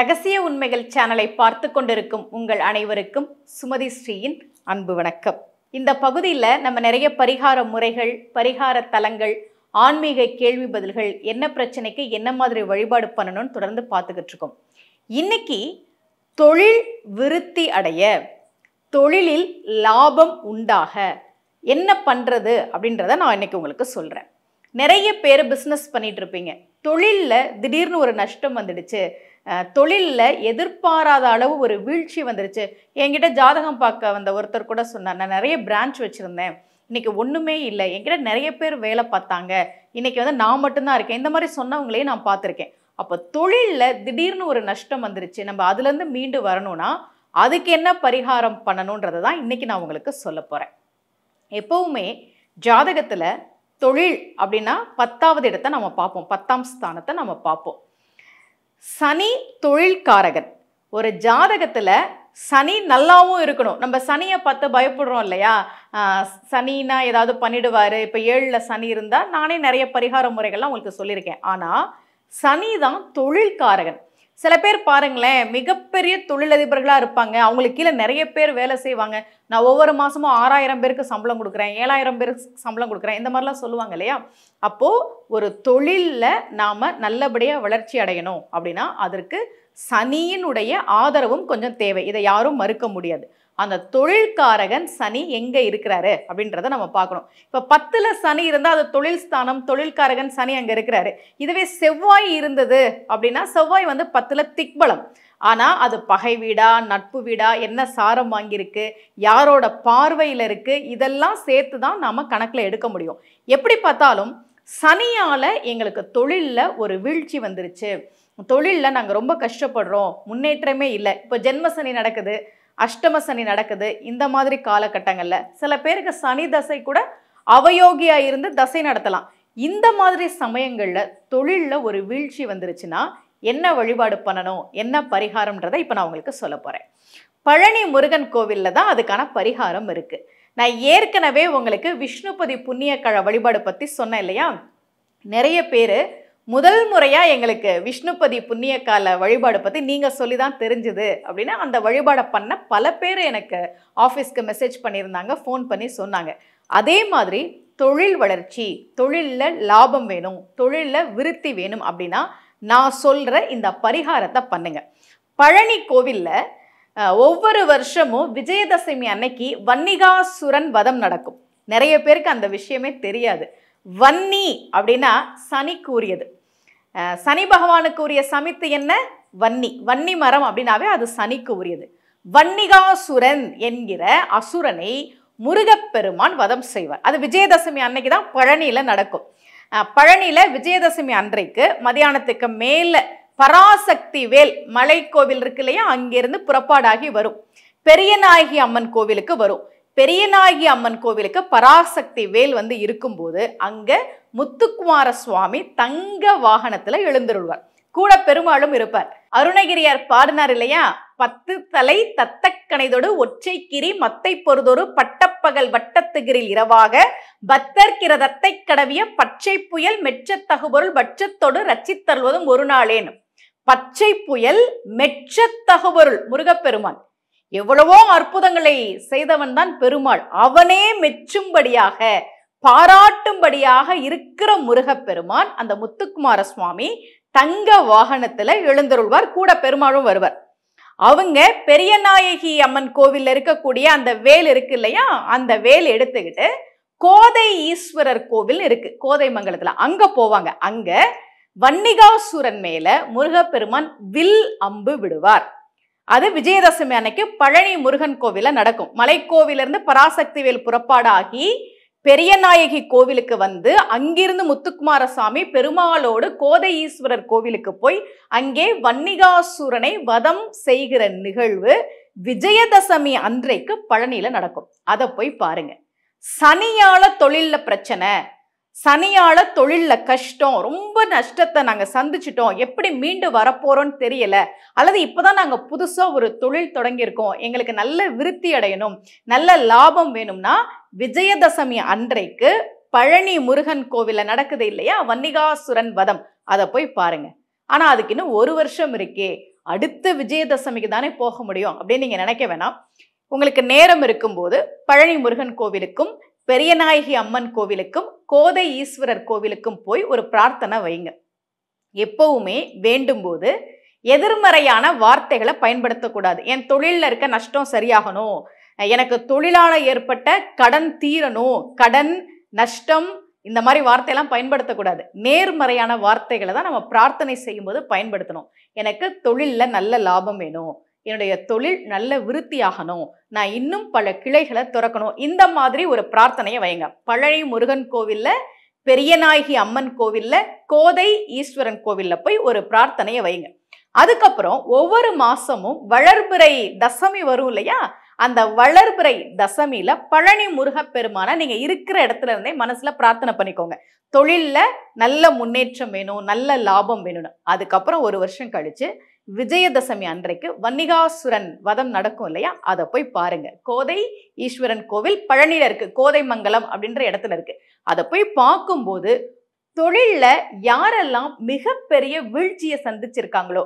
ரகசிய உண்மைகள் சேனலை பார்த்து கொண்டிருக்கும் உங்கள் அனைவருக்கும் சுமதி ஸ்ரீயின் அன்பு வணக்கம் இந்த பகுதியில் நம்ம நிறைய பரிகார முறைகள் பரிகார தலங்கள் ஆன்மீக கேள்வி பதில்கள் என்ன பிரச்சனைக்கு என்ன மாதிரி வழிபாடு பண்ணணும்னு தொடர்ந்து பார்த்துக்கிட்டு இருக்கோம் இன்னைக்கு தொழில் விருத்தி அடைய தொழிலில் லாபம் உண்டாக என்ன பண்ணுறது அப்படின்றத நான் இன்றைக்கி உங்களுக்கு சொல்கிறேன் நிறைய பேர் பிஸ்னஸ் பண்ணிகிட்டு இருப்பீங்க தொழிலில் திடீர்னு ஒரு நஷ்டம் வந்துடுச்சு தொழிலில் எதிர்பாராத அளவு ஒரு வீழ்ச்சி வந்துருச்சு என்கிட்ட ஜாதகம் பார்க்க வந்த ஒருத்தர் கூட சொன்னார் நான் நிறைய பிரான்ச் வச்சுருந்தேன் இன்றைக்கி ஒன்றுமே இல்லை என்கிட்ட நிறைய பேர் வேலை பார்த்தாங்க இன்றைக்கி வந்து நான் மட்டும்தான் இருக்கேன் இந்த மாதிரி சொன்னவங்களையும் நான் பார்த்துருக்கேன் அப்போ தொழிலில் திடீர்னு ஒரு நஷ்டம் வந்துருச்சு நம்ம அதுலேருந்து மீண்டு வரணும்னா அதுக்கு என்ன பரிகாரம் பண்ணணுன்றதை தான் இன்றைக்கி நான் உங்களுக்கு சொல்ல போகிறேன் எப்போவுமே ஜாதகத்தில் தொழில் அப்படின்னா பத்தாவது இடத்த நம்ம பார்ப்போம் பத்தாம் ஸ்தானத்தை நம்ம பார்ப்போம் சனி தொழில்காரகன் ஒரு ஜாதகத்தில் சனி நல்லாவும் இருக்கணும் நம்ம சனியை பார்த்து பயப்படுறோம் இல்லையா சனினா ஏதாவது பண்ணிடுவார் இப்போ ஏழில் சனி இருந்தால் நானே நிறைய பரிகார முறைகள்லாம் உங்களுக்கு சொல்லியிருக்கேன் ஆனால் சனி தான் தொழில்காரகன் சில பேர் பாருங்களேன் மிகப்பெரிய தொழிலதிபர்களாக இருப்பாங்க அவங்களுக்கு கீழே நிறைய பேர் வேலை செய்வாங்க நான் ஒவ்வொரு மாதமும் ஆறாயிரம் பேருக்கு சம்பளம் கொடுக்குறேன் ஏழாயிரம் பேருக்கு சம்பளம் கொடுக்குறேன் இந்த மாதிரிலாம் சொல்லுவாங்க இல்லையா அப்போது ஒரு தொழிலில் நாம் நல்லபடியாக வளர்ச்சி அடையணும் அப்படின்னா அதற்கு சனியினுடைய ஆதரவும் கொஞ்சம் தேவை இதை யாரும் மறுக்க முடியாது அந்த தொழில்காரகன் சனி எங்கே இருக்கிறாரு அப்படின்றத நம்ம பார்க்கணும் இப்போ பத்தில் சனி இருந்தால் அது தொழில் ஸ்தானம் தொழில்காரகன் சனி அங்கே இருக்கிறாரு இதுவே செவ்வாய் இருந்தது அப்படின்னா செவ்வாய் வந்து பத்தில் திக்பலம் ஆனால் அது பகை வீடா நட்பு வீடா என்ன சாரம் வாங்கியிருக்கு யாரோட பார்வையில் இருக்குது இதெல்லாம் சேர்த்து தான் நாம் கணக்கில் எடுக்க முடியும் எப்படி பார்த்தாலும் சனியால் எங்களுக்கு தொழிலில் ஒரு வீழ்ச்சி வந்துருச்சு தொழிலில் நாங்கள் ரொம்ப கஷ்டப்படுறோம் முன்னேற்றமே இல்லை இப்போ ஜென்ம சனி நடக்குது அஷ்டம சனி நடக்குது இந்த மாதிரி காலகட்டங்களில் சில பேருக்கு சனி தசை கூட அவயோகியாக இருந்து தசை நடத்தலாம் இந்த மாதிரி சமயங்களில் தொழிலில் ஒரு வீழ்ச்சி வந்துருச்சுன்னா என்ன வழிபாடு பண்ணணும் என்ன பரிகாரம்ன்றதை இப்போ நான் உங்களுக்கு சொல்ல போகிறேன் பழனி முருகன் கோவிலில் தான் அதுக்கான பரிகாரம் இருக்குது நான் ஏற்கனவே உங்களுக்கு விஷ்ணுபதி புண்ணியக்கழ வழிபாடு பற்றி சொன்னேன் இல்லையா நிறைய பேர் முதல் முறையாக எங்களுக்கு விஷ்ணுபதி புண்ணியக்கால வழிபாடு பற்றி நீங்கள் சொல்லி தான் தெரிஞ்சுது அப்படின்னா அந்த வழிபாடை பண்ண பல பேர் எனக்கு ஆஃபீஸ்க்கு மெசேஜ் பண்ணியிருந்தாங்க ஃபோன் பண்ணி சொன்னாங்க அதே மாதிரி தொழில் வளர்ச்சி தொழிலில் லாபம் வேணும் தொழிலில் விருத்தி வேணும் அப்படின்னா நான் சொல்கிற இந்த பரிகாரத்தை பண்ணுங்கள் பழனி கோவிலில் ஒவ்வொரு வருஷமும் விஜயதசமி அன்னைக்கு வன்னிகாசுரன் வதம் நடக்கும் நிறைய பேருக்கு அந்த விஷயமே தெரியாது வன்னி அப்படின்னா சனி கூறியது சனி பகவானுக்கு உரிய சமித்து என்ன வன்னி வன்னி மரம் அப்படின்னாவே அது சனிக்கு உரியது வன்னிகாசுரன் என்கிற அசுரனை முருகப்பெருமான் வதம் செய்வார் அது விஜயதசமி அன்னைக்கு தான் பழனியில் நடக்கும் பழனியில் விஜயதசமி அன்றைக்கு மதியானத்துக்கு மேலே பராசக்தி வேல் மலை கோவில் இருக்கு இல்லையா அங்கிருந்து புறப்பாடாகி வரும் பெரியநாயகி அம்மன் கோவிலுக்கு வரும் பெரியநாயகி அம்மன் கோவிலுக்கு பராசக்தி வேல் வந்து இருக்கும்போது அங்கே முத்துக்குமார சுவாமி தங்க வாகனத்தில் எழுந்துருள்வார் கூட பெருமாளும் இருப்பார் அருணகிரியார் பாடினார் இல்லையா பத்து தலை தத்தக்கணைதொடு ஒற்றை கிரி மத்தை பொறுதொரு பட்டப்பகல் வட்டத்துகிரில் இரவாக பத்தர் கிரதத்தை கடவிய பச்சை புயல் மெச்சத்தகுபொருள் பட்சத்தோடு ரச்சித்தருவதும் ஒரு நாளேனும் பச்சை புயல் மெச்சத்தகவருள் முருகப்பெருமான் எவ்வளவோ அற்புதங்களை செய்தவன் தான் பெருமாள் அவனே மெச்சும்படியாக பாராட்டும்படியாக இருக்கிற முருகப்பெருமான் அந்த முத்துக்குமார சுவாமி தங்க வாகனத்துல எழுந்தருள்வார் கூட பெருமாளும் வருவர் அவங்க பெரிய நாயகி அம்மன் கோவில்ல இருக்கக்கூடிய அந்த வேல் இருக்கு இல்லையா அந்த வேல் எடுத்துக்கிட்டு கோதை ஈஸ்வரர் கோவில் இருக்கு கோதை மங்கலத்துல அங்க போவாங்க அங்க வன்னிகாசுரன் மேல முருகப்பெருமான் வில் அம்பு விடுவார் அது விஜயதசமி அன்னைக்கு பழனி முருகன் கோவில நடக்கும் மலைக்கோவிலிருந்து பராசக்திவேல் புறப்பாடாகி பெரியநாயகி கோவிலுக்கு வந்து அங்கிருந்து முத்துக்குமாரசாமி பெருமாளோடு கோதை ஈஸ்வரர் கோவிலுக்கு போய் அங்கே வன்னிகாசுரனை வதம் செய்கிற நிகழ்வு விஜயதசமி அன்றைக்கு பழனியில நடக்கும் அதை போய் பாருங்க சனியால தொழில பிரச்சனை சனியால் தொழிலில் கஷ்டம் ரொம்ப நஷ்டத்தை நாங்கள் சந்திச்சிட்டோம் எப்படி மீண்டு வரப்போகிறோன்னு தெரியல அல்லது இப்போ தான் நாங்கள் புதுசாக ஒரு தொழில் தொடங்கியிருக்கோம் எங்களுக்கு நல்ல விருத்தி அடையணும் நல்ல லாபம் வேணும்னா விஜயதசமி அன்றைக்கு பழனி முருகன் கோவிலில் நடக்குது இல்லையா வன்னிகாசுரன் வதம் அதை போய் பாருங்கள் ஆனால் அதுக்கு இன்னும் ஒரு வருஷம் இருக்கே அடுத்த விஜயதசமிக்கு தானே போக முடியும் அப்படின்னு நீங்கள் நினைக்க வேணாம் உங்களுக்கு நேரம் இருக்கும்போது பழனி முருகன் கோவிலுக்கும் பெரியநாயகி அம்மன் கோவிலுக்கும் கோதை ஈஸ்வரர் கோவிலுக்கும் போய் ஒரு பிரார்த்தனை வைங்க எப்பவுமே வேண்டும் போது எதிர்மறையான வார்த்தைகளை பயன்படுத்தக்கூடாது என் தொழிலில் இருக்க நஷ்டம் சரியாகணும் எனக்கு தொழிலால் ஏற்பட்ட கடன் தீரணும் கடன் நஷ்டம் இந்த மாதிரி வார்த்தையெல்லாம் பயன்படுத்தக்கூடாது நேர்மறையான வார்த்தைகளை தான் நம்ம பிரார்த்தனை செய்யும்போது பயன்படுத்தணும் எனக்கு தொழிலில் நல்ல லாபம் வேணும் என்னுடைய தொழில் நல்ல விருத்தியாகணும் நான் இன்னும் பல கிளைகளை திறக்கணும் இந்த மாதிரி ஒரு பிரார்த்தனையை வைங்க பழனி முருகன் கோவிலில் பெரியநாயகி அம்மன் கோவிலில் கோதை ஈஸ்வரன் கோவிலில் போய் ஒரு பிரார்த்தனையை வைங்க அதுக்கப்புறம் ஒவ்வொரு மாசமும் வளர்பிறை தசமி வரும் இல்லையா அந்த வளர்பிறை தசமியில பழனி முருகப்பெருமான நீங்க இருக்கிற இடத்துல இருந்தே மனசுல பிரார்த்தனை பண்ணிக்கோங்க தொழில்ல நல்ல முன்னேற்றம் வேணும் நல்ல லாபம் வேணும்னு அதுக்கப்புறம் ஒரு வருஷம் கழிச்சு விஜயதசமி அன்றைக்கு வன்னிகாசுரன் வதம் நடக்கும் இல்லையா அதை போய் பாருங்க கோதை ஈஸ்வரன் கோவில் பழனியில இருக்கு கோதை மங்கலம் அப்படின்ற இடத்துல இருக்கு அதை போய் பார்க்கும்போது தொழில்ல யாரெல்லாம் மிகப்பெரிய வீழ்ச்சியை சந்திச்சிருக்காங்களோ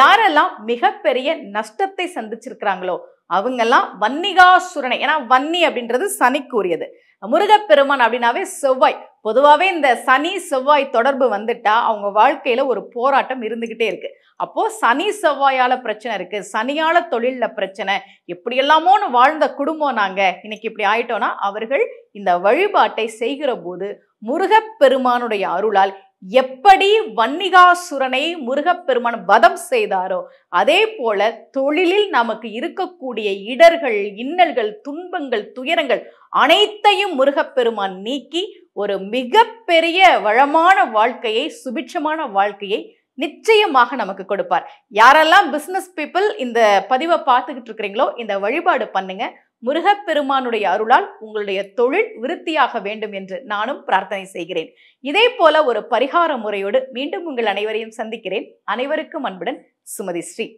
யாரெல்லாம் மிகப்பெரிய நஷ்டத்தை சந்திச்சிருக்கிறாங்களோ அவங்கெல்லாம் வன்னிகாசுரனை ஏன்னா வன்னி அப்படின்றது சனிக்குரியது முருகப்பெருமான் அப்படின்னாவே செவ்வாய் பொதுவாகவே இந்த சனி செவ்வாய் தொடர்பு வந்துட்டா அவங்க வாழ்க்கையில் ஒரு போராட்டம் இருந்துக்கிட்டே இருக்கு அப்போ சனி செவ்வாயால் பிரச்சனை இருக்கு சனியால தொழிலில் பிரச்சனை எப்படி எல்லாமோன்னு வாழ்ந்த குடும்பம் நாங்கள் இன்னைக்கு இப்படி ஆயிட்டோம்னா அவர்கள் இந்த வழிபாட்டை செய்கிற போது முருகப்பெருமானுடைய அருளால் எப்படி வன்னிகாசுரனை முருகப்பெருமான் வதம் செய்தாரோ அதே போல தொழிலில் நமக்கு இருக்கக்கூடிய இடர்கள் இன்னல்கள் துன்பங்கள் துயரங்கள் அனைத்தையும் முருகப்பெருமான் நீக்கி ஒரு மிகப்பெரிய வளமான வாழ்க்கையை சுபிட்சமான வாழ்க்கையை நிச்சயமாக நமக்கு கொடுப்பார் யாரெல்லாம் பிஸ்னஸ் பீப்புள் இந்த பதிவை பார்த்துக்கிட்டு இருக்கிறீங்களோ இந்த வழிபாடு பண்ணுங்க முருகப்பெருமானுடைய அருளால் உங்களுடைய தொழில் விருத்தியாக வேண்டும் என்று நானும் பிரார்த்தனை செய்கிறேன் இதே போல ஒரு பரிகார முறையோடு மீண்டும் உங்கள் அனைவரையும் சந்திக்கிறேன் அனைவருக்கும் அன்புடன் சுமதி ஸ்ரீ